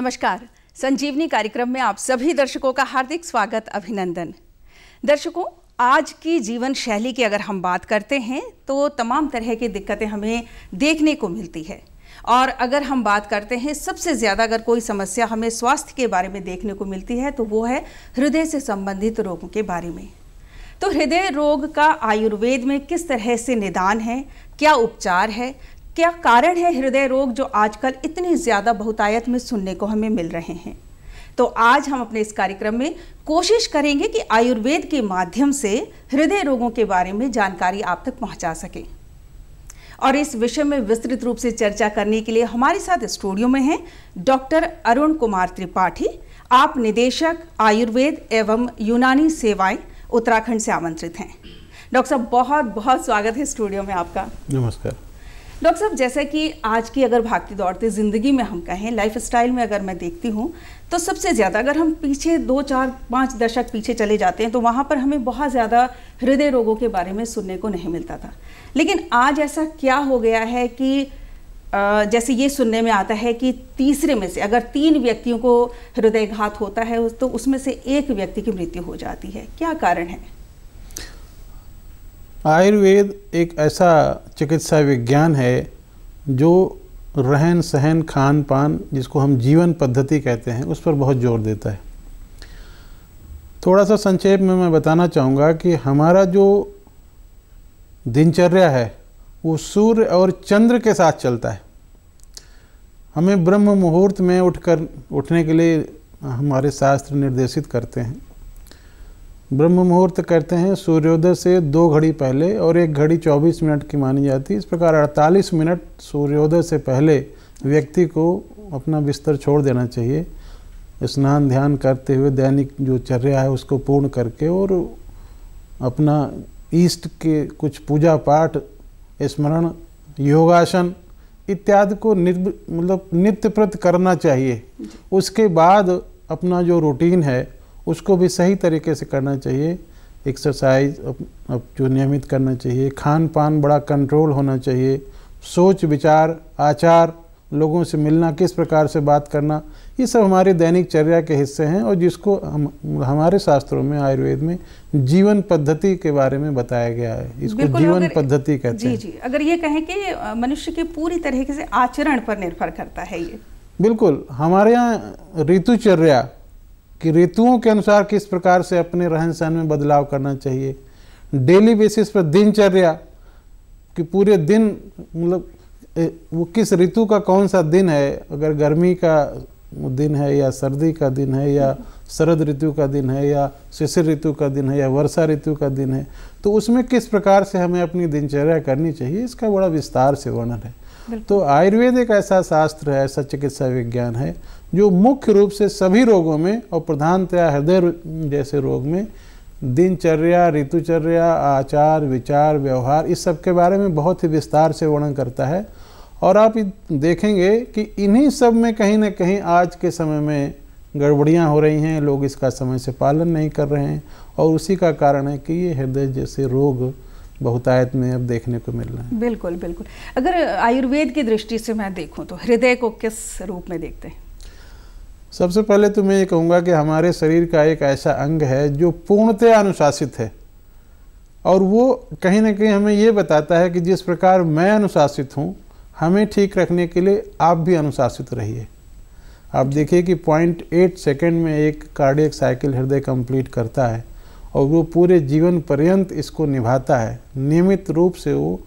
नमस्कार संजीवनी कार्यक्रम में आप सभी दर्शकों का हार्दिक स्वागत अभिनंदन दर्शकों आज की जीवन शैली की अगर हम बात करते हैं तो तमाम तरह की दिक्कतें हमें देखने को मिलती है और अगर हम बात करते हैं सबसे ज़्यादा अगर कोई समस्या हमें स्वास्थ्य के बारे में देखने को मिलती है तो वो है हृदय से संबंधित रोगों के बारे में तो हृदय रोग का आयुर्वेद में किस तरह से निदान है क्या उपचार है क्या कारण है हृदय रोग जो आजकल इतनी ज़्यादा बहुतायत में सुनने को हमें मिल रहे हैं तो आज हम अपने इस कार्यक्रम में कोशिश करेंगे कि आयुर्वेद के माध्यम से हृदय रोगों के बारे में जानकारी आप तक पहुंचा सकें और इस विषय में विस्तृत रूप से चर्चा करने के लिए हमारे साथ स्टूडियो में हैं डॉक्टर अरुण कुमार त्रिपाठी आप निदेशक आयुर्वेद एवं यूनानी सेवाएं उत्तराखंड से आमंत्रित हैं डॉक्टर साहब बहुत बहुत स्वागत है स्टूडियो में आपका नमस्कार डॉक्टर साहब जैसा कि आज की अगर भागती दौड़ती ज़िंदगी में हम कहें लाइफ स्टाइल में अगर मैं देखती हूँ तो सबसे ज़्यादा अगर हम पीछे दो चार पाँच दशक पीछे चले जाते हैं तो वहाँ पर हमें बहुत ज़्यादा हृदय रोगों के बारे में सुनने को नहीं मिलता था लेकिन आज ऐसा क्या हो गया है कि जैसे ये सुनने में आता है कि तीसरे में से अगर तीन व्यक्तियों को हृदयघात होता है तो उसमें से एक व्यक्ति की मृत्यु हो जाती है क्या कारण है आयुर्वेद एक ऐसा चिकित्सा विज्ञान है जो रहन सहन खान पान जिसको हम जीवन पद्धति कहते हैं उस पर बहुत जोर देता है थोड़ा सा संक्षेप में मैं बताना चाहूँगा कि हमारा जो दिनचर्या है वो सूर्य और चंद्र के साथ चलता है हमें ब्रह्म मुहूर्त में उठकर उठने के लिए हमारे शास्त्र निर्देशित करते हैं ब्रह्म मुहूर्त कहते हैं सूर्योदय से दो घड़ी पहले और एक घड़ी 24 मिनट की मानी जाती है इस प्रकार 48 मिनट सूर्योदय से पहले व्यक्ति को अपना बिस्तर छोड़ देना चाहिए स्नान ध्यान करते हुए दैनिक जो चर्या है उसको पूर्ण करके और अपना ईष्ट के कुछ पूजा पाठ स्मरण योगासन इत्यादि को निर् मतलब नित्य प्रत करना चाहिए उसके बाद अपना जो रूटीन है उसको भी सही तरीके से करना चाहिए एक्सरसाइज अब जो नियमित करना चाहिए खान पान बड़ा कंट्रोल होना चाहिए सोच विचार आचार लोगों से मिलना किस प्रकार से बात करना ये सब हमारे दैनिक चर्या के हिस्से हैं और जिसको हम हमारे शास्त्रों में आयुर्वेद में जीवन पद्धति के बारे में बताया गया है इसको जीवन पद्धति कहते हैं जी जी अगर ये कहें कि मनुष्य के पूरी तरीके से आचरण पर निर्भर करता है ये बिल्कुल हमारे यहाँ ऋतुचर्या कि ऋतुओं के अनुसार किस प्रकार से अपने रहन सहन में बदलाव करना चाहिए डेली बेसिस पर दिनचर्या कि पूरे दिन मतलब वो किस ऋतु का कौन सा दिन है अगर गर्मी का दिन है या सर्दी का दिन है या शरद ऋतु का दिन है या शिशिर ऋतु का दिन है या वर्षा ऋतु का दिन है तो उसमें किस प्रकार से हमें अपनी दिनचर्या करनी चाहिए इसका बड़ा विस्तार से वर्णन है तो आयुर्वेद एक ऐसा शास्त्र है ऐसा चिकित्सा विज्ञान है जो मुख्य रूप से सभी रोगों में और प्रधानतया हृदय जैसे रोग में दिनचर्या ऋतुचर्या आचार विचार व्यवहार इस सब के बारे में बहुत ही विस्तार से वर्णन करता है और आप देखेंगे कि इन्हीं सब में कहीं ना कहीं आज के समय में गड़बड़ियां हो रही हैं लोग इसका समय से पालन नहीं कर रहे हैं और उसी का कारण है कि ये हृदय जैसे रोग बहुतायत में अब देखने को मिल रहे हैं बिल्कुल बिल्कुल अगर आयुर्वेद की दृष्टि से मैं देखूँ तो हृदय को किस रूप में देखते हैं सबसे पहले तो मैं ये कहूँगा कि हमारे शरीर का एक ऐसा अंग है जो पूर्णतया अनुशासित है और वो कहीं ना कहीं हमें ये बताता है कि जिस प्रकार मैं अनुशासित हूँ हमें ठीक रखने के लिए आप भी अनुशासित रहिए आप देखिए कि पॉइंट एट सेकेंड में एक कार्डियक साइकिल हृदय कंप्लीट करता है और वो पूरे जीवन पर्यंत इसको निभाता है नियमित रूप से वो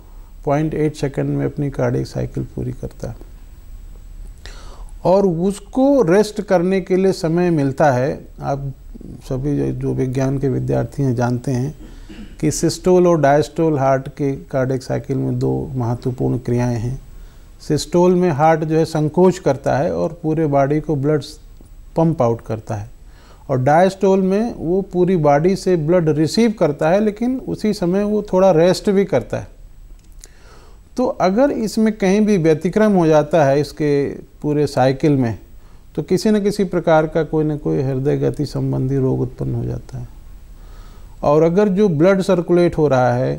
पॉइंट एट सेकेंड में अपनी कार्डियक साइकिल पूरी करता है और उसको रेस्ट करने के लिए समय मिलता है आप सभी जो विज्ञान के विद्यार्थी हैं जानते हैं कि सिस्टोल और डायस्टोल हार्ट के कार्डिक साइकिल में दो महत्वपूर्ण क्रियाएं हैं सिस्टोल में हार्ट जो है संकोच करता है और पूरे बॉडी को ब्लड पंप आउट करता है और डायस्टोल में वो पूरी बॉडी से ब्लड रिसीव करता है लेकिन उसी समय वो थोड़ा रेस्ट भी करता है तो अगर इसमें कहीं भी व्यतिक्रम हो जाता है इसके पूरे साइकिल में तो किसी न किसी प्रकार का कोई ना कोई हृदय गति संबंधी रोग उत्पन्न हो जाता है और अगर जो ब्लड सर्कुलेट हो रहा है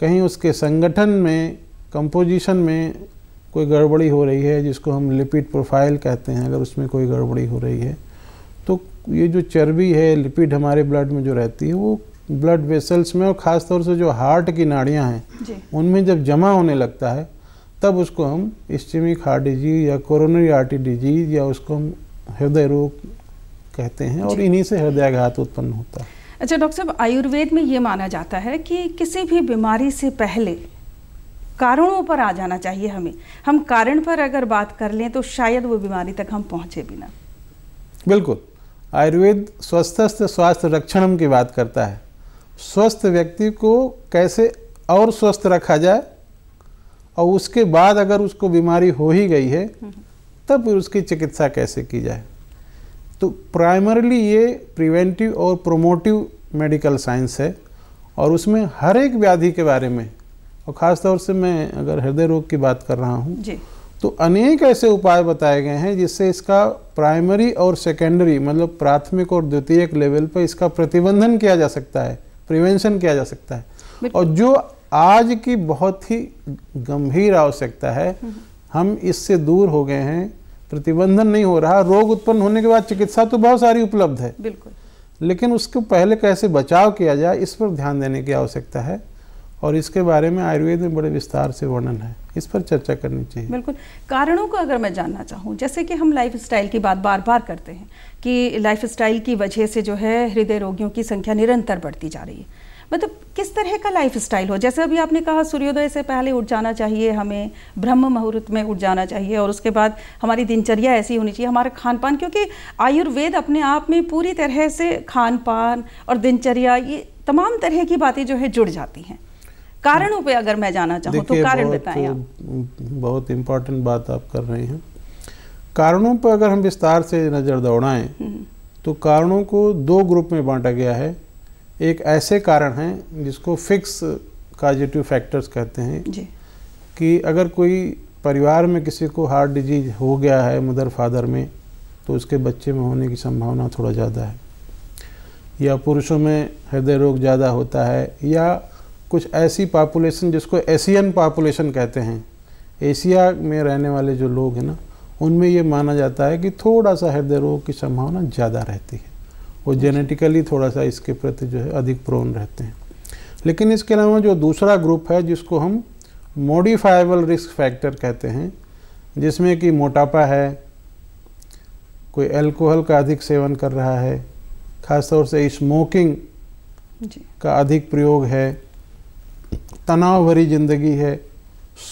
कहीं उसके संगठन में कंपोजिशन में कोई गड़बड़ी हो रही है जिसको हम लिपिड प्रोफाइल कहते हैं अगर उसमें कोई गड़बड़ी हो रही है तो ये जो चर्बी है लिपिड हमारे ब्लड में जो रहती है वो ब्लड वेसल्स में और ख़ासतौर से जो हार्ट की नाड़ियाँ हैं उनमें जब जमा होने लगता है तब उसको हम स्टीमिक हार्ट डिजीज़ या कोरोनरी आर्टी डिजीज़ या उसको हम हृदय रोग कहते हैं और इन्हीं से हृदयाघात उत्पन्न होता है अच्छा डॉक्टर साहब आयुर्वेद में ये माना जाता है कि किसी भी बीमारी से पहले कारणों पर आ जाना चाहिए हमें हम कारण पर अगर बात कर लें तो शायद वो बीमारी तक हम पहुँचे बिना बिल्कुल आयुर्वेद स्वस्थस्थ स्वास्थ्य रक्षणम की बात करता है स्वस्थ व्यक्ति को कैसे और स्वस्थ रखा जाए और उसके बाद अगर उसको बीमारी हो ही गई है तब उसकी चिकित्सा कैसे की जाए तो प्राइमरली ये प्रिवेंटिव और प्रोमोटिव मेडिकल साइंस है और उसमें हर एक व्याधि के बारे में और ख़ास तौर से मैं अगर हृदय रोग की बात कर रहा हूँ तो अनेक ऐसे उपाय बताए गए हैं जिससे इसका प्राइमरी और सेकेंडरी मतलब प्राथमिक और द्वितीयक लेवल पर इसका प्रतिबंधन किया जा सकता है प्रिवेंशन किया जा सकता है और जो आज की बहुत ही गंभीर आवश्यकता है हम्म। हम इससे दूर हो गए हैं प्रतिबंधन नहीं हो रहा रोग उत्पन्न होने के बाद चिकित्सा तो बहुत सारी उपलब्ध है बिल्कुल लेकिन उसको पहले कैसे बचाव किया जाए इस पर ध्यान देने की आवश्यकता है और इसके बारे में आयुर्वेद में बड़े विस्तार से वर्णन है इस पर चर्चा करनी चाहिए बिल्कुल कारणों को अगर मैं जानना चाहूँ जैसे कि हम स्टाइल की बात बार बार करते हैं कि स्टाइल की वजह से जो है हृदय रोगियों की संख्या निरंतर बढ़ती जा रही है मतलब किस तरह का लाइफ स्टाइल हो जैसे अभी आपने कहा सूर्योदय से पहले उठ जाना चाहिए हमें ब्रह्म मुहूर्त में उठ जाना चाहिए और उसके बाद हमारी दिनचर्या ऐसी होनी चाहिए हमारा खान पान क्योंकि आयुर्वेद अपने आप में पूरी तरह से खान पान और दिनचर्या ये तमाम तरह की बातें जो है जुड़ जाती हैं कारणों पे अगर मैं जाना चाहूँ तो कारण बताएं आप बहुत इम्पोर्टेंट बात आप कर रहे हैं कारणों पर अगर हम विस्तार से नज़र दौड़ाएं हम्म। तो कारणों को दो ग्रुप में बांटा गया है एक ऐसे कारण हैं जिसको फिक्स काजिटिव फैक्टर्स कहते हैं कि अगर कोई परिवार में किसी को हार्ट डिजीज हो गया है मदर फादर में तो उसके बच्चे में होने की संभावना थोड़ा ज़्यादा है या पुरुषों में हृदय रोग ज़्यादा होता है या कुछ ऐसी पॉपुलेशन जिसको एशियन पॉपुलेशन कहते हैं एशिया में रहने वाले जो लोग हैं ना उनमें ये माना जाता है कि थोड़ा सा हृदय रोग की संभावना ज़्यादा रहती है वो जेनेटिकली थोड़ा सा इसके प्रति जो है अधिक प्रोन रहते हैं लेकिन इसके अलावा जो दूसरा ग्रुप है जिसको हम मॉडिफाइबल रिस्क फैक्टर कहते हैं जिसमें कि मोटापा है कोई एल्कोहल का अधिक सेवन कर रहा है खासतौर से स्मोकिंग का अधिक प्रयोग है तनाव भरी जिंदगी है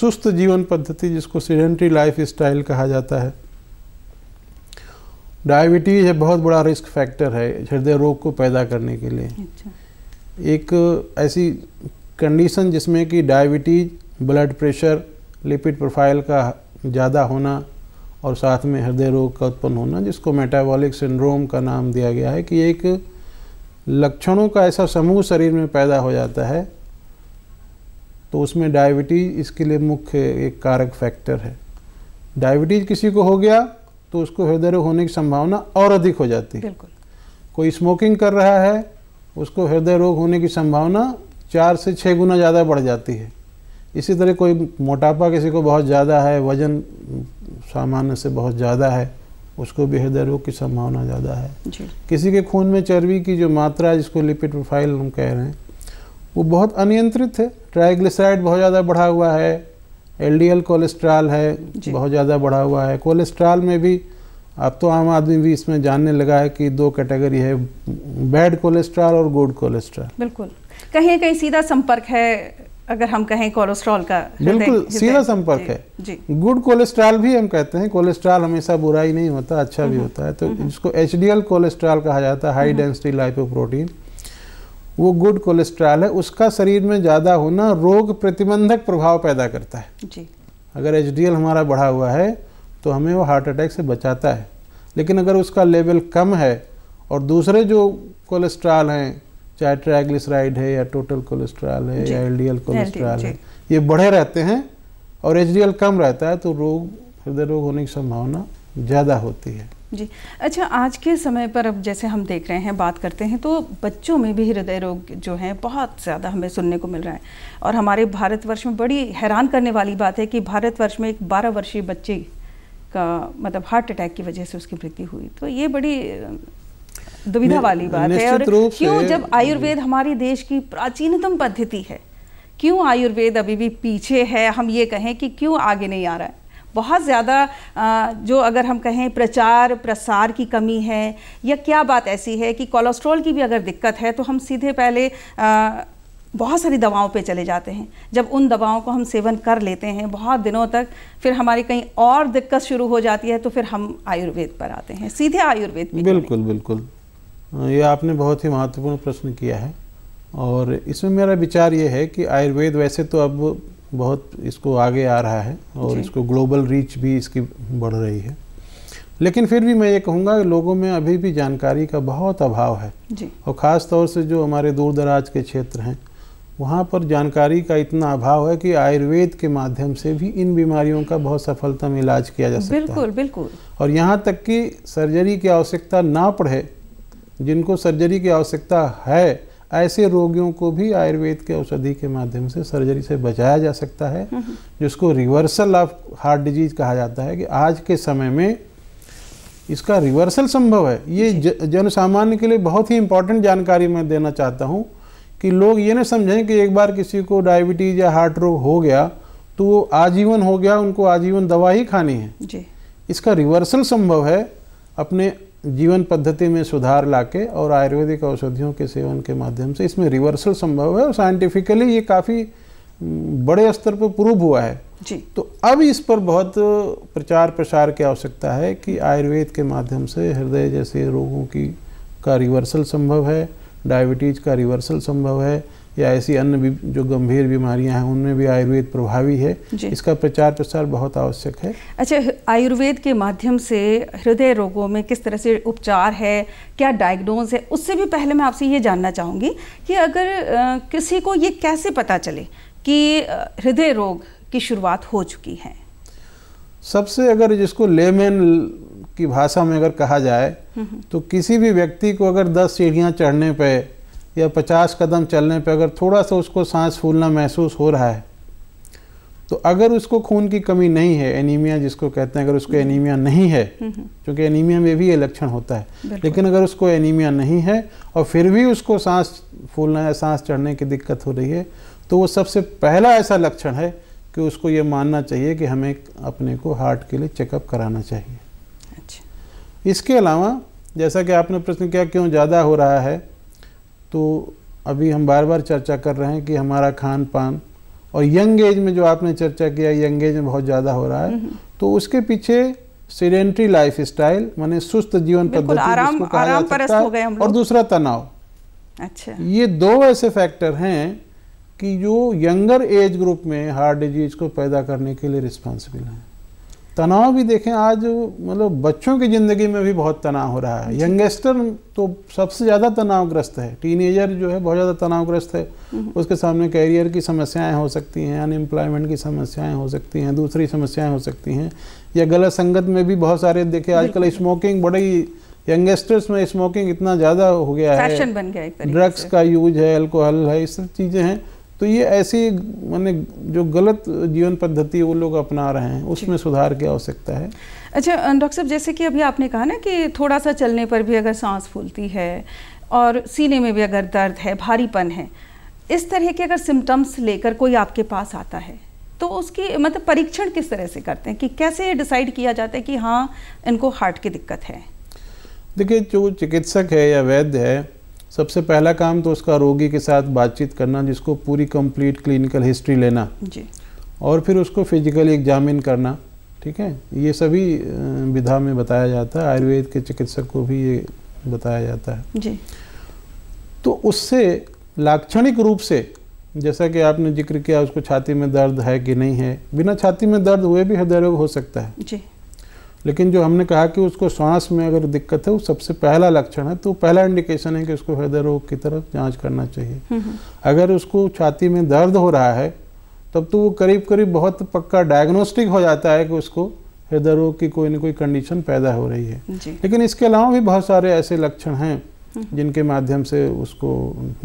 सुस्त जीवन पद्धति जिसको सीडेंट्री लाइफ स्टाइल कहा जाता है डायबिटीज़ है बहुत बड़ा रिस्क फैक्टर है हृदय रोग को पैदा करने के लिए अच्छा। एक ऐसी कंडीशन जिसमें कि diabetes blood pressure lipid profile का ज़्यादा होना और साथ में हृदय रोग का उत्पन्न होना जिसको मेटाबॉलिक सिंड्रोम का नाम दिया गया है कि एक लक्षणों का ऐसा समूह शरीर में पैदा हो जाता है तो उसमें डायबिटीज़ इसके लिए मुख्य एक कारक फैक्टर है डायबिटीज़ किसी को हो गया तो उसको हृदय रोग होने की संभावना और अधिक हो जाती है कोई स्मोकिंग कर रहा है उसको हृदय रोग होने की संभावना चार से छः गुना ज़्यादा बढ़ जाती है इसी तरह कोई मोटापा किसी को बहुत ज़्यादा है वजन सामान्य से बहुत ज़्यादा है उसको भी हृदय रोग की संभावना ज़्यादा है किसी के खून में चर्बी की जो मात्रा जिसको लिपिड प्रोफाइल हम कह रहे हैं वो बहुत अनियंत्रित है ट्राइग्लिसराइड बहुत ज़्यादा बढ़ा हुआ है एलडीएल कोलेस्ट्रॉल है बहुत ज़्यादा बढ़ा हुआ है कोलेस्ट्रॉल में भी अब तो आम आदमी भी इसमें जानने लगा है कि दो कैटेगरी है बैड कोलेस्ट्रॉल और गुड कोलेस्ट्रॉल बिल्कुल कहीं कहीं सीधा संपर्क है अगर हम कहें कोलेस्ट्रॉल का बिल्कुल सीधा संपर्क है गुड कोलेस्ट्रॉल भी हम कहते हैं कोलेस्ट्रॉल हमेशा बुरा ही नहीं होता अच्छा भी हम्म। होता है तो हम्म। इसको एच डी कोलेस्ट्रॉल कहा जाता है हाई डेंसिटी लाइपोप्रोटीन वो गुड कोलेस्ट्रॉल है उसका शरीर में ज़्यादा होना रोग प्रतिबंधक प्रभाव पैदा करता है जी अगर एच हमारा बढ़ा हुआ है तो हमें वो हार्ट अटैक से बचाता है लेकिन अगर उसका लेवल कम है और दूसरे जो कोलेस्ट्रॉल हैं चाहे ट्राइग्लिसराइड है या टोटल कोलेस्ट्रॉल है या एल कोलेस्ट्रॉल है ये बढ़े रहते हैं और एच कम रहता है तो रोग हृदय रोग होने की संभावना ज़्यादा होती है जी अच्छा आज के समय पर अब जैसे हम देख रहे हैं बात करते हैं तो बच्चों में भी हृदय रोग जो है बहुत ज़्यादा हमें सुनने को मिल रहा है और हमारे भारतवर्ष में बड़ी हैरान करने वाली बात है कि भारतवर्ष में एक बारह वर्षीय बच्चे का मतलब हार्ट अटैक की वजह से उसकी मृत्यु हुई तो ये बड़ी दुविधा वाली बात है और क्यों जब आयुर्वेद हमारे देश की प्राचीनतम पद्धति है क्यों आयुर्वेद अभी भी पीछे है हम ये कहें कि क्यों आगे नहीं आ रहा है बहुत ज़्यादा जो अगर हम कहें प्रचार प्रसार की कमी है या क्या बात ऐसी है कि कोलेस्ट्रॉल की भी अगर दिक्कत है तो हम सीधे पहले बहुत सारी दवाओं पे चले जाते हैं जब उन दवाओं को हम सेवन कर लेते हैं बहुत दिनों तक फिर हमारी कहीं और दिक्कत शुरू हो जाती है तो फिर हम आयुर्वेद पर आते हैं सीधे आयुर्वेद में बिल्कुल बिल्कुल ये आपने बहुत ही महत्वपूर्ण प्रश्न किया है और इसमें मेरा विचार ये है कि आयुर्वेद वैसे तो अब बहुत इसको आगे आ रहा है और इसको ग्लोबल रीच भी इसकी बढ़ रही है लेकिन फिर भी मैं ये कहूँगा कि लोगों में अभी भी जानकारी का बहुत अभाव है जी। और ख़ास तौर से जो हमारे दूर दराज के क्षेत्र हैं वहाँ पर जानकारी का इतना अभाव है कि आयुर्वेद के माध्यम से भी इन बीमारियों का बहुत सफलता में इलाज किया जा सकता बिल्कुल, है बिल्कुल बिल्कुल और यहाँ तक कि सर्जरी की आवश्यकता ना पड़े जिनको सर्जरी की आवश्यकता है ऐसे रोगियों को भी आयुर्वेद के औषधि के माध्यम से सर्जरी से बचाया जा सकता है हम्म। जिसको रिवर्सल ऑफ हार्ट डिजीज कहा जाता है कि आज के समय में इसका रिवर्सल संभव है ये जन सामान्य के लिए बहुत ही इम्पोर्टेंट जानकारी मैं देना चाहता हूँ कि लोग ये ना समझें कि एक बार किसी को डायबिटीज़ या हार्ट रोग हो गया तो वो आजीवन हो गया उनको आजीवन दवा ही खानी है जी। इसका रिवर्सल संभव है अपने जीवन पद्धति में सुधार लाके और आयुर्वेदिक औषधियों के सेवन के माध्यम से इसमें रिवर्सल संभव है और साइंटिफिकली ये काफ़ी बड़े स्तर पर प्रूव हुआ है जी तो अब इस पर बहुत प्रचार प्रसार की आवश्यकता है कि आयुर्वेद के माध्यम से हृदय जैसे रोगों की का रिवर्सल संभव है डायबिटीज़ का रिवर्सल संभव है या ऐसी अन्य जो गंभीर बीमारियां हैं उनमें भी आयुर्वेद प्रभावी है इसका प्रचार प्रसार बहुत आवश्यक है अच्छा आयुर्वेद के माध्यम से हृदय रोगों में किस तरह से उपचार है क्या डायग्नोज है उससे भी पहले मैं आपसे ये जानना चाहूँगी कि अगर आ, किसी को ये कैसे पता चले कि हृदय रोग की शुरुआत हो चुकी है सबसे अगर जिसको लेमेन की भाषा में अगर कहा जाए हम्म, हम्म। तो किसी भी व्यक्ति को अगर दस सीढ़ियाँ चढ़ने पर या पचास कदम चलने पे अगर थोड़ा सा उसको सांस फूलना महसूस हो रहा है तो अगर उसको खून की कमी नहीं है एनीमिया जिसको कहते हैं अगर उसको हम्म। एनीमिया नहीं है हम्म, हम्म। क्योंकि एनीमिया में भी ये लक्षण होता है लेकिन अगर उसको एनीमिया नहीं है और फिर भी उसको सांस फूलना या सांस चढ़ने की दिक्कत हो रही है तो वो सबसे पहला ऐसा लक्षण है कि उसको ये मानना चाहिए कि हमें अपने को हार्ट के लिए चेकअप कराना चाहिए अच्छा इसके अलावा जैसा कि आपने प्रश्न किया क्यों ज़्यादा हो रहा है तो अभी हम बार बार चर्चा कर रहे हैं कि हमारा खान पान और यंग एज में जो आपने चर्चा किया यंग एज में बहुत ज़्यादा हो रहा है हम्म। तो उसके पीछे सीडेंट्री लाइफ स्टाइल मैंने सुस्त जीवन पद्धति आराम, आराम परस्त हो गए हम और दूसरा तनाव अच्छा ये दो ऐसे फैक्टर हैं कि जो यंगर एज ग्रुप में हार्ट डिजीज को पैदा करने के लिए रिस्पॉन्सिबल हैं तनाव भी देखें आज मतलब बच्चों की ज़िंदगी में भी बहुत तनाव हो रहा है यंगेस्टर तो सबसे ज़्यादा तनावग्रस्त है टीनेजर जो है बहुत ज़्यादा तनावग्रस्त है हम्म। उसके सामने कैरियर की समस्याएं हो सकती हैं अनएम्प्लॉयमेंट की समस्याएं हो सकती हैं दूसरी समस्याएं हो सकती हैं या गलत संगत में भी बहुत सारे देखे आजकल स्मोकिंग बड़ी यंगेस्टर्स में स्मोकिंग इतना ज़्यादा हो गया है ड्रग्स का यूज है एल्कोहल है इस सब चीज़ें हैं तो ये ऐसी मैंने जो गलत जीवन पद्धति वो लोग अपना रहे हैं उसमें सुधार की आवश्यकता है अच्छा डॉक्टर साहब जैसे कि अभी आपने कहा ना कि थोड़ा सा चलने पर भी अगर सांस फूलती है और सीने में भी अगर दर्द है भारीपन है इस तरह के अगर सिम्टम्स लेकर कोई आपके पास आता है तो उसकी मतलब परीक्षण किस तरह से करते हैं कि कैसे डिसाइड किया जाता है कि हाँ इनको हार्ट की दिक्कत है देखिए जो चिकित्सक है या वैद्य है सबसे पहला काम तो उसका रोगी के साथ बातचीत करना जिसको पूरी कंप्लीट क्लिनिकल हिस्ट्री लेना जी और फिर उसको फिजिकली एग्जामिन करना ठीक है ये सभी विधा में बताया जाता है आयुर्वेद के चिकित्सक को भी ये बताया जाता है जी तो उससे लाक्षणिक रूप से जैसा कि आपने जिक्र किया उसको छाती में दर्द है कि नहीं है बिना छाती में दर्द हुए भी हृदय रोग हो सकता है जी लेकिन जो हमने कहा कि उसको सांस में अगर दिक्कत है वो सबसे पहला लक्षण है तो पहला इंडिकेशन है कि उसको हृदय रोग की तरफ जांच करना चाहिए हम्म, हम्म। अगर उसको छाती में दर्द हो रहा है तब तो वो करीब करीब बहुत पक्का डायग्नोस्टिक हो जाता है कि उसको हृदय रोग की कोई ना कोई कंडीशन पैदा हो रही है लेकिन इसके अलावा भी बहुत सारे ऐसे लक्षण हैं हम्म। जिनके माध्यम से उसको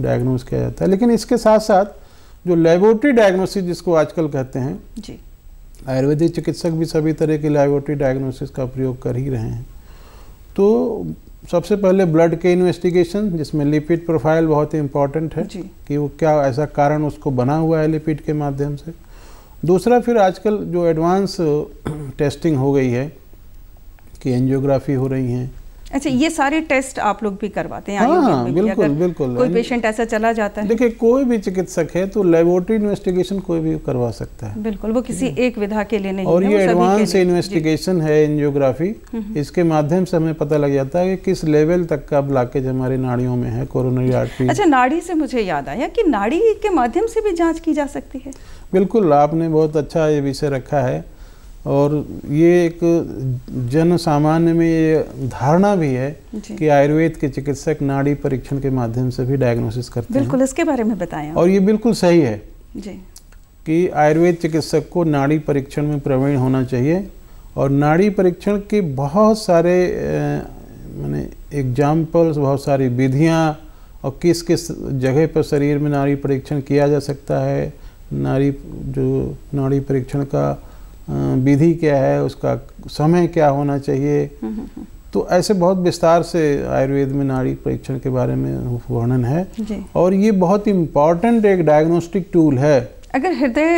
डायग्नोज किया जाता है लेकिन इसके साथ साथ जो लेबोरेटरी डायग्नोसिस जिसको आजकल कहते हैं जी आयुर्वेदिक चिकित्सक भी सभी तरह के लाइबोरेटरी डायग्नोसिस का प्रयोग कर ही रहे हैं तो सबसे पहले ब्लड के इन्वेस्टिगेशन जिसमें लिपिड प्रोफाइल बहुत ही इम्पॉर्टेंट है कि वो क्या ऐसा कारण उसको बना हुआ है लिपिड के माध्यम से दूसरा फिर आजकल जो एडवांस टेस्टिंग हो गई है कि एनजियोग्राफी हो रही हैं अच्छा ये सारे टेस्ट आप लोग भी करवाते हैं हाँ, बिल्कुल बिल्कुल कोई पेशेंट ऐसा चला जाता है देखिए कोई भी चिकित्सक है तो लेबोरेटरी इन्वेस्टिगेशन कोई भी करवा सकता है बिल्कुल वो किसी एक विधा के लिए नहीं और ये एडवांस इन्वेस्टिगेशन है एनजियोग्राफी हम्म, हम्म। इसके माध्यम से हमें पता लग जाता है कि किस लेवल तक का ब्लॉकेज हमारी नाड़ियों में है कोरोनरी आर्टरी अच्छा नाड़ी से मुझे याद आया की नाड़ी के माध्यम से भी जाँच की जा सकती है बिल्कुल आपने बहुत अच्छा ये विषय रखा है और ये एक जन सामान्य में ये धारणा भी है कि आयुर्वेद के चिकित्सक नाड़ी परीक्षण के माध्यम से भी डायग्नोसिस करते बिल्कुल हैं बिल्कुल इसके बारे में बताएं और ये बिल्कुल सही है जी कि आयुर्वेद चिकित्सक को नाड़ी परीक्षण में प्रवीण होना चाहिए और नाड़ी परीक्षण के बहुत सारे मैंने एग्जाम्पल्स बहुत सारी विधियाँ और किस किस जगह पर शरीर में नाड़ी परीक्षण किया जा सकता है नाड़ी जो नाड़ी परीक्षण का विधि क्या है उसका समय क्या होना चाहिए तो ऐसे बहुत विस्तार से आयुर्वेद में नाड़ी परीक्षण के बारे में वर्णन है और ये बहुत इम्पॉर्टेंट एक डायग्नोस्टिक टूल है अगर हृदय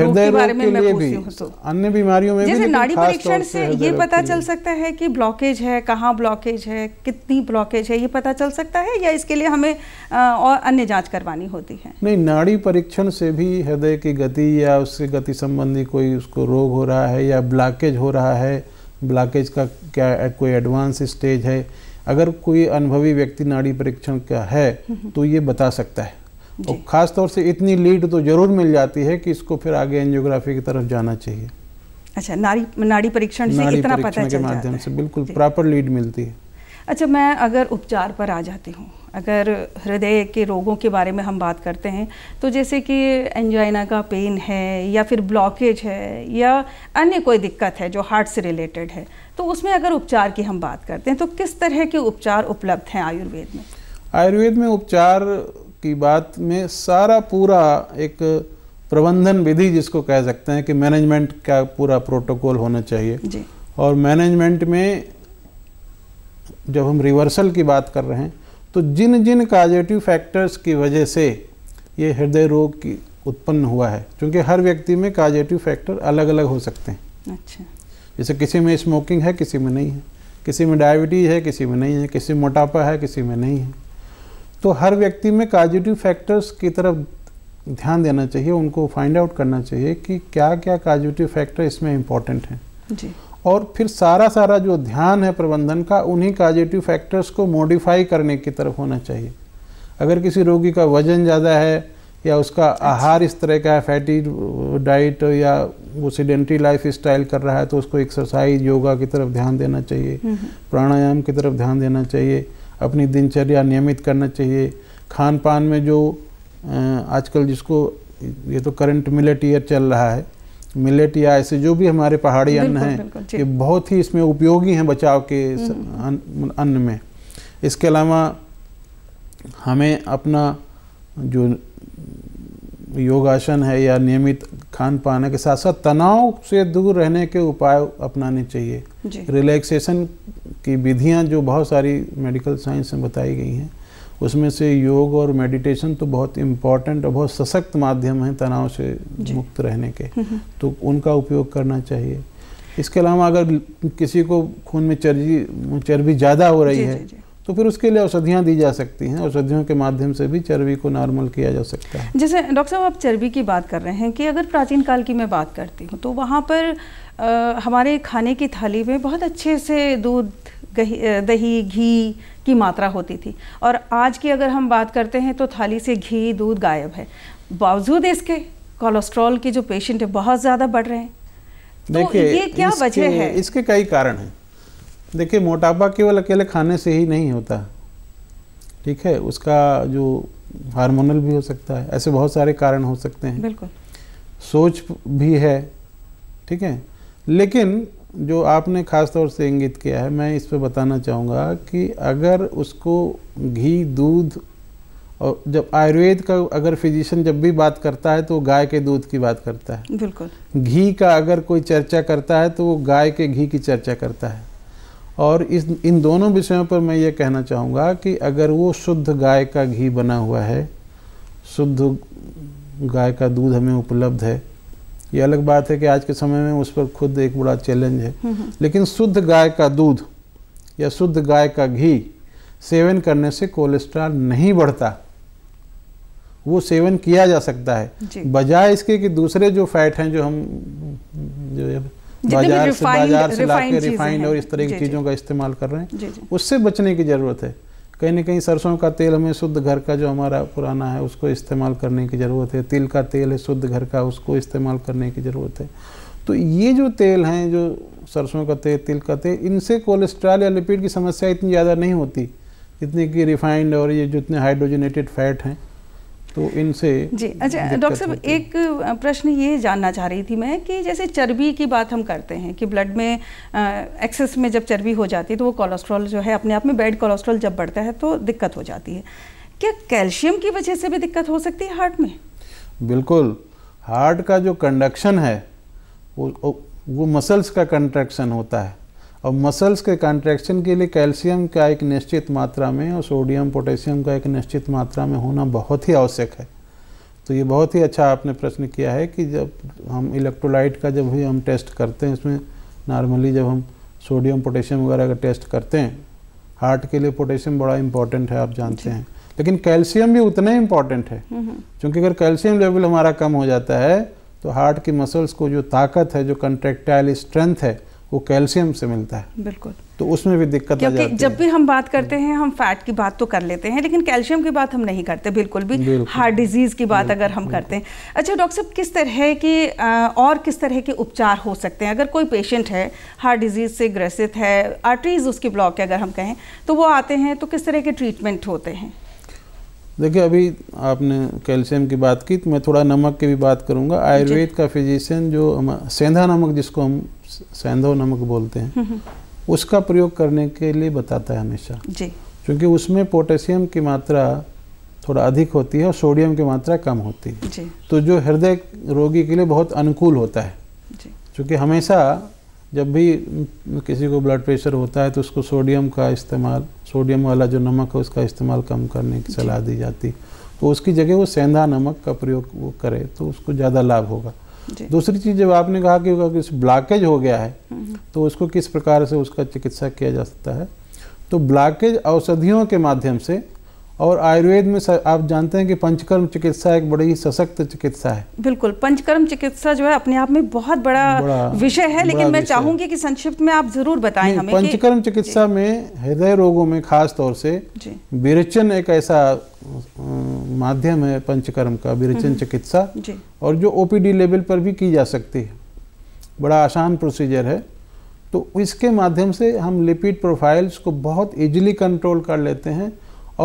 रोग के बारे में मैं पूछती तो अन्य बीमारियों में जैसे नाड़ी परीक्षण से ये पता चल सकता है कि ब्लॉकेज है कहाँ ब्लॉकेज है कितनी ब्लॉकेज है ये पता चल सकता है या इसके लिए हमें और अन्य जांच करवानी होती है नहीं नाड़ी परीक्षण से भी हृदय की गति या उससे गति संबंधी कोई उसको रोग हो रहा है या ब्लॉकेज हो रहा है ब्लॉकेज का क्या कोई एडवांस स्टेज है अगर कोई अनुभवी व्यक्ति नाड़ी परीक्षण का है हम्म। तो ये बता सकता है और ख़ास तौर से इतनी लीड तो ज़रूर मिल जाती है कि इसको फिर आगे एंजियोग्राफी की तरफ जाना चाहिए अच्छा नारी नाड़ी परीक्षण से नाड़ी इतना पता के माध्यम से बिल्कुल प्रॉपर लीड मिलती है अच्छा मैं अगर उपचार पर आ जाती हूँ अगर हृदय के रोगों के बारे में हम बात करते हैं तो जैसे कि एंजाइना का पेन है या फिर ब्लॉकेज है या अन्य कोई दिक्कत है जो हार्ट से रिलेटेड है तो उसमें अगर उपचार की हम बात करते हैं तो किस तरह के उपचार उपलब्ध हैं आयुर्वेद में आयुर्वेद में उपचार की बात में सारा पूरा एक प्रबंधन विधि जिसको कह सकते हैं कि मैनेजमेंट का पूरा प्रोटोकॉल होना चाहिए जी। और मैनेजमेंट में जब हम रिवर्सल की बात कर रहे हैं तो जिन जिन काजेटिव फैक्टर्स की वजह से ये हृदय रोग की उत्पन्न हुआ है क्योंकि हर व्यक्ति में काजेटिव फैक्टर अलग अलग हो सकते हैं अच्छा जैसे किसी में स्मोकिंग है किसी में नहीं है किसी में डायबिटीज़ है किसी में नहीं है किसी में मोटापा है किसी में नहीं है तो हर व्यक्ति में काजिटिव फैक्टर्स की तरफ ध्यान देना चाहिए उनको फाइंड आउट करना चाहिए कि क्या क्या काजिटिव फैक्टर इसमें इम्पॉर्टेंट हैं और फिर सारा सारा जो ध्यान है प्रबंधन का उन्हीं काजिटिव फैक्टर्स को मॉडिफाई करने की तरफ होना चाहिए अगर किसी रोगी का वजन ज़्यादा है या उसका अच्छा। आहार इस तरह का है फैटी डाइट uh, या वो सीडेंट्री लाइफ स्टाइल कर रहा है तो उसको एक्सरसाइज योगा की तरफ ध्यान देना चाहिए हम्म, हम्म। प्राणायाम की तरफ ध्यान देना चाहिए अपनी दिनचर्या नियमित करना चाहिए खान पान में जो आजकल जिसको ये तो करंट मिलेट ईयर चल रहा है मिलेट या ऐसे जो भी हमारे पहाड़ी अन्न हैं ये बहुत ही इसमें उपयोगी हैं बचाव के हम्म। अन्न में इसके अलावा हमें अपना जो योगासन है या नियमित खान पान के साथ साथ तनाव से दूर रहने के उपाय अपनाने चाहिए रिलैक्सेशन की विधियां जो बहुत सारी मेडिकल साइंस में बताई गई हैं उसमें से योग और मेडिटेशन तो बहुत इम्पॉर्टेंट और बहुत सशक्त माध्यम है तनाव से मुक्त रहने के हम्म, हम्म। तो उनका उपयोग करना चाहिए इसके अलावा अगर किसी को खून में चर्बी चर्बी ज़्यादा हो रही जी, है जी, जी. तो फिर उसके लिए औषधियाँ दी जा सकती हैं औषधियों के माध्यम से भी चर्बी को नॉर्मल किया जा सकता है जैसे डॉक्टर साहब आप चर्बी की बात कर रहे हैं कि अगर प्राचीन काल की मैं बात करती हूँ तो वहाँ पर आ, हमारे खाने की थाली में बहुत अच्छे से दूध दही घी की मात्रा होती थी और आज की अगर हम बात करते हैं तो थाली से घी दूध गायब है बावजूद इसके कोलेस्ट्रॉल के जो पेशेंट है बहुत ज़्यादा बढ़ रहे हैं तो ये क्या वजह है इसके कई कारण हैं देखिए मोटापा केवल अकेले खाने से ही नहीं होता ठीक है उसका जो हार्मोनल भी हो सकता है ऐसे बहुत सारे कारण हो सकते हैं बिल्कुल सोच भी है ठीक है लेकिन जो आपने ख़ास तौर से इंगित किया है मैं इस पर बताना चाहूँगा कि अगर उसको घी दूध और जब आयुर्वेद का अगर फिजिशियन जब भी बात करता है तो गाय के दूध की बात करता है बिल्कुल घी का अगर कोई चर्चा करता है तो वो गाय के घी की चर्चा करता है और इस इन दोनों विषयों पर मैं ये कहना चाहूँगा कि अगर वो शुद्ध गाय का घी बना हुआ है शुद्ध गाय का दूध हमें उपलब्ध है ये अलग बात है कि आज के समय में उस पर खुद एक बड़ा चैलेंज है हम्म, हम्म। लेकिन शुद्ध गाय का दूध या शुद्ध गाय का घी सेवन करने से कोलेस्ट्रॉल नहीं बढ़ता वो सेवन किया जा सकता है बजाय इसके कि दूसरे जो फैट हैं जो हम जो है बाजार से बाजार से लाके रिफाइंड और इस तरह की चीज़ों का इस्तेमाल कर रहे हैं उससे बचने की ज़रूरत है कहीं ना कहीं सरसों का तेल हमें शुद्ध घर का जो हमारा पुराना है उसको इस्तेमाल करने की ज़रूरत है तिल का तेल है शुद्ध घर का उसको इस्तेमाल करने की ज़रूरत है तो ये जो तेल हैं जो सरसों का तेल तिल का तेल इनसे कोलेस्ट्रॉल या लिपिड की समस्या इतनी ज़्यादा नहीं होती जितने कि रिफाइंड और ये जितने हाइड्रोजनेटेड फैट हैं तो इनसे जी अच्छा डॉक्टर साहब एक प्रश्न ये जानना चाह रही थी मैं कि जैसे चर्बी की बात हम करते हैं कि ब्लड में एक्सेस में जब चर्बी हो जाती है तो वो कोलेस्ट्रॉल जो है अपने आप में बैड कोलेस्ट्रॉल जब बढ़ता है तो दिक्कत हो जाती है क्या कैल्शियम की वजह से भी दिक्कत हो सकती है हार्ट में बिल्कुल हार्ट का जो कंडक्शन है वो वो मसल्स का कंट्रैक्शन होता है और मसल्स के कंट्रैक्शन के लिए कैल्शियम का एक निश्चित मात्रा में और सोडियम पोटेशियम का एक निश्चित मात्रा में होना बहुत ही आवश्यक है तो ये बहुत ही अच्छा आपने प्रश्न किया है कि जब हम इलेक्ट्रोलाइट का जब भी हम टेस्ट करते हैं उसमें नॉर्मली जब हम सोडियम पोटेशियम वगैरह का टेस्ट करते हैं हार्ट के लिए पोटेशियम बड़ा इंपॉर्टेंट है आप जानते हैं लेकिन कैल्शियम भी उतना ही इम्पॉर्टेंट है हम्म, हम्म। क्योंकि अगर कैल्शियम लेवल हमारा कम हो जाता है तो हार्ट की मसल्स को जो ताकत है जो कंट्रेक्टाइल स्ट्रेंथ है वो कैल्शियम से मिलता है बिल्कुल तो उसमें भी दिक्कत क्योंकि जब भी हम बात करते हैं हम फैट की बात तो कर लेते हैं लेकिन कैल्शियम की बात हम नहीं करते बिल्कुल भी हार्ट डिजीज़ की बात अगर हम करते हैं अच्छा डॉक्टर साहब किस तरह की और किस तरह के उपचार हो सकते हैं अगर कोई पेशेंट है हार्ट डिजीज़ से ग्रसित है आर्टरीज उसकी ब्लॉक है अगर हम कहें तो वो आते हैं तो किस तरह के ट्रीटमेंट होते हैं देखिए अभी आपने कैल्शियम की बात की तो मैं थोड़ा नमक की भी बात करूंगा आयुर्वेद का फिजिशियन जो हम सेंधा नमक जिसको हम सैंधव नमक बोलते हैं उसका प्रयोग करने के लिए बताता है हमेशा जी क्योंकि उसमें पोटेशियम की मात्रा थोड़ा अधिक होती है और सोडियम की मात्रा कम होती है जी। तो जो हृदय रोगी के लिए बहुत अनुकूल होता है क्योंकि हमेशा जब भी किसी को ब्लड प्रेशर होता है तो उसको सोडियम का इस्तेमाल सोडियम वाला जो नमक है उसका इस्तेमाल कम करने की सलाह दी जाती तो उसकी जगह वो सेंधा नमक का प्रयोग वो करे तो उसको ज़्यादा लाभ होगा दूसरी चीज़ जब आपने कहा कि ब्लॉकेज हो गया है हम्म, हम्म। तो उसको किस प्रकार से उसका चिकित्सा किया जा सकता है तो ब्लॉकेज औषधियों के माध्यम से और आयुर्वेद में आप जानते हैं कि पंचकर्म चिकित्सा एक बड़ी ही सशक्त चिकित्सा है बिल्कुल पंचकर्म चिकित्सा जो है अपने आप में बहुत बड़ा, बड़ा विषय है लेकिन मैं चाहूंगी कि संक्षिप्त में आप जरूर बताएं हमें पंचकर्म चिकित्सा में हृदय रोगों में खास तौर से विरचन एक ऐसा माध्यम है पंचकर्म का विरचन हम्म। चिकित्सा और जो ओपीडी लेवल पर भी की जा सकती है बड़ा आसान प्रोसीजर है तो इसके माध्यम से हम लिपिड प्रोफाइल्स को बहुत ईजिली कंट्रोल कर लेते हैं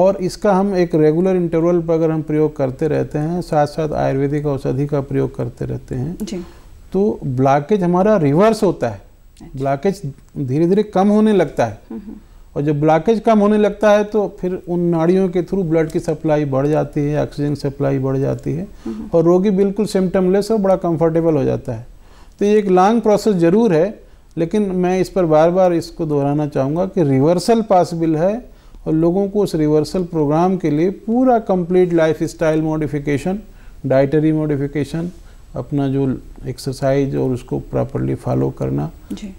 और इसका हम एक रेगुलर इंटरवल पर अगर हम प्रयोग करते रहते हैं साथ साथ आयुर्वेदिक औषधि का प्रयोग करते रहते हैं तो ब्लॉकेज हमारा रिवर्स होता है ब्लॉकेज अच्छा। धीरे धीरे कम होने लगता है हम्म, हम्म। और जब ब्लॉकेज कम होने लगता है तो फिर उन नाड़ियों के थ्रू ब्लड की सप्लाई बढ़ जाती है ऑक्सीजन सप्लाई बढ़ जाती है और रोगी बिल्कुल सिम्टमलेस और बड़ा कंफर्टेबल हो जाता है तो ये एक लॉन्ग प्रोसेस ज़रूर है लेकिन मैं इस पर बार बार इसको दोहराना चाहूँगा कि रिवर्सल पॉसिबल है और लोगों को उस रिवर्सल प्रोग्राम के लिए पूरा complete lifestyle modification dietary modification अपना जो एक्सरसाइज और उसको प्रॉपरली फॉलो करना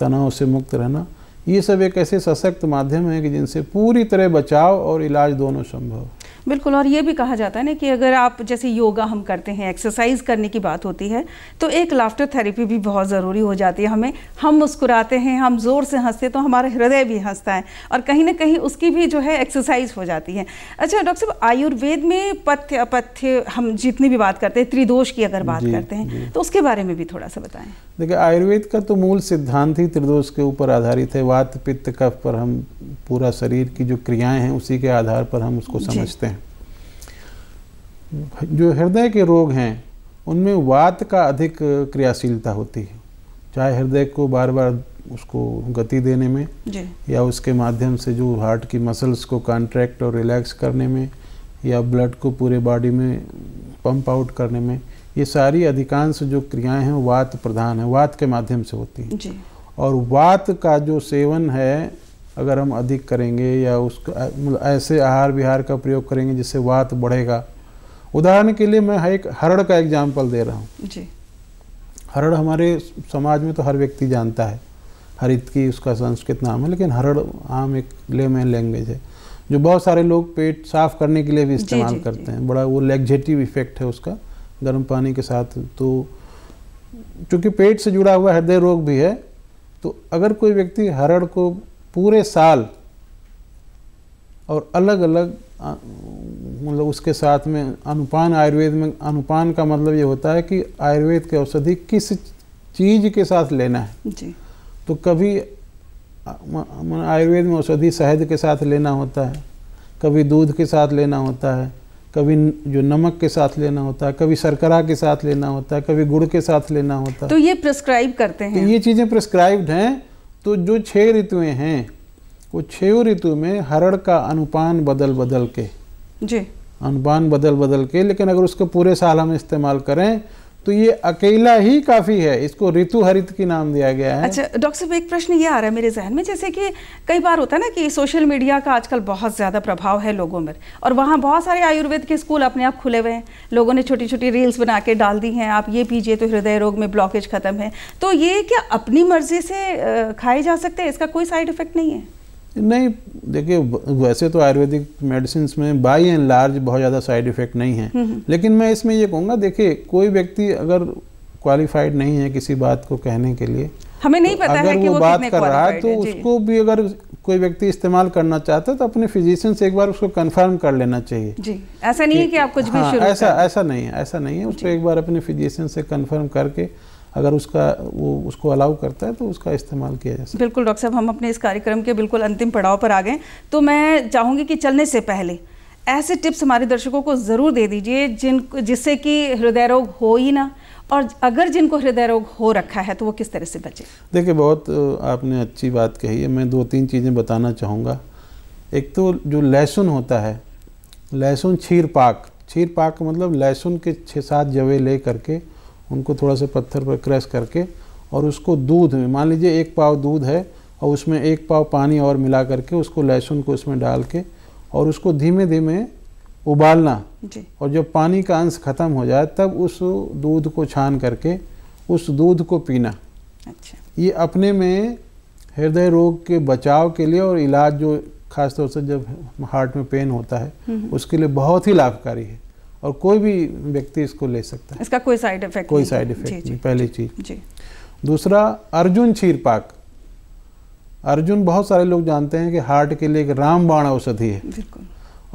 तनाव से मुक्त रहना ये सब एक ऐसे सशक्त माध्यम है कि जिनसे पूरी तरह बचाव और इलाज दोनों संभव बिल्कुल और ये भी कहा जाता है ना कि अगर आप जैसे योगा हम करते हैं एक्सरसाइज करने की बात होती है तो एक लाफ्टर थेरेपी भी बहुत ज़रूरी हो जाती है हमें हम मुस्कुराते हैं हम ज़ोर से हंसते तो हमारा हृदय भी हंसता है और कहीं ना कहीं उसकी भी जो है एक्सरसाइज हो जाती है अच्छा डॉक्टर साहब आयुर्वेद में पथ्य अपथ्य हम जितनी भी बात करते हैं त्रिदोष की अगर बात करते हैं तो उसके बारे में भी थोड़ा सा बताएँ देखिए आयुर्वेद का तो मूल सिद्धांत ही त्रिदोष के ऊपर आधारित है वात पित्त कफ पर हम पूरा शरीर की जो क्रियाएं हैं उसी के आधार पर हम उसको समझते हैं जो हृदय के रोग हैं उनमें वात का अधिक क्रियाशीलता होती है चाहे हृदय को बार बार उसको गति देने में या उसके माध्यम से जो हार्ट की मसल्स को कॉन्ट्रैक्ट और रिलैक्स करने में या ब्लड को पूरे बॉडी में पंप आउट करने में ये सारी अधिकांश जो क्रियाएं हैं वात प्रधान है वात के माध्यम से होती हैं और वात का जो सेवन है अगर हम अधिक करेंगे या उसका मतलब ऐसे आहार विहार का प्रयोग करेंगे जिससे वात बढ़ेगा उदाहरण के लिए मैं एक हरड़ का एग्जाम्पल दे रहा हूँ हरड़ हमारे समाज में तो हर व्यक्ति जानता है हरित की उसका संस्कृत नाम है लेकिन हरड़ आम एक लेमैन लैंग्वेज है जो बहुत सारे लोग पेट साफ करने के लिए भी इस्तेमाल करते हैं बड़ा वो लेग्जेटिव इफेक्ट है उसका गर्म पानी के साथ तो चूँकि पेट से जुड़ा हुआ हृदय रोग भी है तो अगर कोई व्यक्ति हरड़ को पूरे साल और अलग अलग मतलब उसके साथ में अनुपान आयुर्वेद में अनुपान का मतलब ये होता है कि आयुर्वेद की औषधि किस चीज के साथ लेना है जी। तो कभी आयुर्वेद में औषधि शहद के साथ लेना होता है कभी दूध के साथ लेना होता है कभी जो नमक के साथ लेना होता है कभी शर्करा के साथ लेना होता है कभी गुड़ के साथ लेना होता है तो ये प्रिस्क्राइब करते हैं तो ये चीज़ें प्रिस्क्राइब्ड हैं तो जो छः ऋतुएँ हैं वो छः ऋतु में हरड़ का अनुपान बदल बदल के जी अनुपान बदल बदल के लेकिन अगर उसको पूरे साल हम इस्तेमाल करें तो ये अकेला ही काफी है इसको ऋतु हरित की नाम दिया गया है अच्छा डॉक्टर साहब एक प्रश्न ये आ रहा है मेरे जहन में जैसे कि कई बार होता है ना कि सोशल मीडिया का आजकल बहुत ज़्यादा प्रभाव है लोगों में और वहाँ बहुत सारे आयुर्वेद के स्कूल अपने आप खुले हुए हैं लोगों ने छोटी छोटी रील्स बना के डाल दी हैं आप ये पीजिए तो हृदय रोग में ब्लॉकेज खत्म है तो ये क्या अपनी मर्जी से खाए जा सकते हैं इसका कोई साइड इफेक्ट नहीं है नहीं देखिए वैसे तो आयुर्वेदिक मेडिसिन में बाई एंड लार्ज बहुत ज़्यादा साइड इफ़ेक्ट नहीं है हम्म, हम्म। लेकिन मैं इसमें ये कहूँगा देखिए कोई व्यक्ति अगर क्वालिफाइड नहीं है किसी बात को कहने के लिए हमें नहीं पता अगर है कि वो, वो बात कर रहा है तो उसको भी अगर कोई व्यक्ति इस्तेमाल करना चाहता है तो अपने फिजिशियन से एक बार उसको कंफर्म कर लेना चाहिए जी ऐसा नहीं है कि आप कुछ भी हाँ, ऐसा ऐसा नहीं है ऐसा नहीं है उसको एक बार अपने फिजिशियन से कंफर्म करके अगर उसका वो उसको अलाउ करता है तो उसका इस्तेमाल किया जा सकता है बिल्कुल डॉक्टर साहब हम अपने इस कार्यक्रम के बिल्कुल अंतिम पड़ाव पर आ गए तो मैं चाहूँगी कि चलने से पहले ऐसे टिप्स हमारे दर्शकों को ज़रूर दे दीजिए जिन जिससे कि हृदय रोग हो ही ना और अगर जिनको हृदय रोग हो रखा है तो वो किस तरह से बचे देखिए बहुत आपने अच्छी बात कही है मैं दो तीन चीज़ें बताना चाहूँगा एक तो जो लहसुन होता है लहसुन छीर पाक छीर पाक मतलब लहसुन के छः सात जवे ले करके उनको थोड़ा सा पत्थर पर क्रश करके और उसको दूध में मान लीजिए एक पाव दूध है और उसमें एक पाव पानी और मिला करके उसको लहसुन को उसमें डाल के और उसको धीमे धीमे उबालना जी। और जब पानी का अंश खत्म हो जाए तब उस दूध को छान करके उस दूध को पीना अच्छा ये अपने में हृदय रोग के बचाव के लिए और इलाज जो खासतौर से जब हार्ट में पेन होता है हम्म। उसके लिए बहुत ही लाभकारी है और कोई भी व्यक्ति इसको ले सकता है इसका कोई साइड इफेक्ट कोई साइड इफेक्ट नहीं पहली चीज दूसरा अर्जुन क्षीरपाक अर्जुन बहुत सारे लोग जानते हैं कि हार्ट के लिए एक रामबाण औषधि है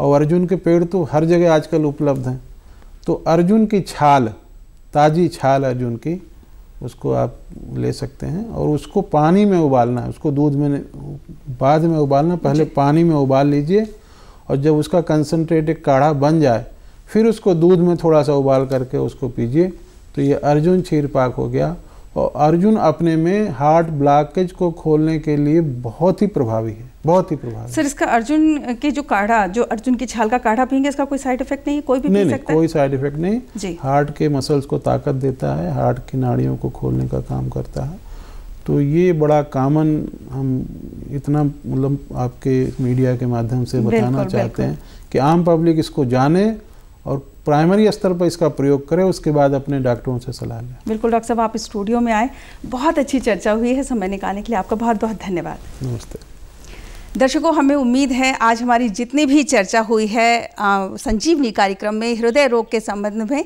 और अर्जुन के पेड़ तो हर जगह आजकल उपलब्ध हैं तो अर्जुन की छाल ताज़ी छाल अर्जुन की उसको आप ले सकते हैं और उसको पानी में उबालना है उसको दूध में बाद में उबालना पहले पानी में उबाल लीजिए और जब उसका कंसनट्रेट एक काढ़ा बन जाए फिर उसको दूध में थोड़ा सा उबाल करके उसको पीजिए तो ये अर्जुन क्षीर पाक हो गया और अर्जुन अपने में हार्ट ब्लॉकेज को खोलने के लिए बहुत ही प्रभावी है बहुत ही प्रभावी सर इसका अर्जुन के जो काढ़ा जो अर्जुन की छाल का काढ़ा पियेंगे इसका कोई साइड इफेक्ट नहीं कोई भी नहीं, नहीं कोई साइड इफेक्ट नहीं जी हार्ट के मसल्स को ताकत देता है हार्ट की नाड़ियों को खोलने का काम करता है तो ये बड़ा कॉमन हम इतना मतलब आपके मीडिया के माध्यम से बताना चाहते हैं कि आम पब्लिक इसको जाने और प्राइमरी स्तर पर इसका प्रयोग करें उसके बाद अपने डॉक्टरों से सलाह लें बिल्कुल डॉक्टर साहब आप स्टूडियो में आए बहुत अच्छी चर्चा हुई है समय निकालने के लिए आपका बहुत बहुत धन्यवाद नमस्ते दर्शकों हमें उम्मीद है आज हमारी जितनी भी चर्चा हुई है आ, संजीवनी कार्यक्रम में हृदय रोग के संबंध में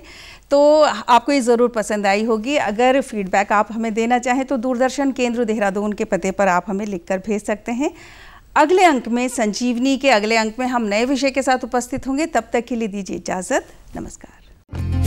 तो आपको ये ज़रूर पसंद आई होगी अगर फीडबैक आप हमें देना चाहें तो दूरदर्शन केंद्र देहरादून के पते पर आप हमें लिखकर भेज सकते हैं अगले अंक में संजीवनी के अगले अंक में हम नए विषय के साथ उपस्थित होंगे तब तक के लिए दीजिए इजाज़त नमस्कार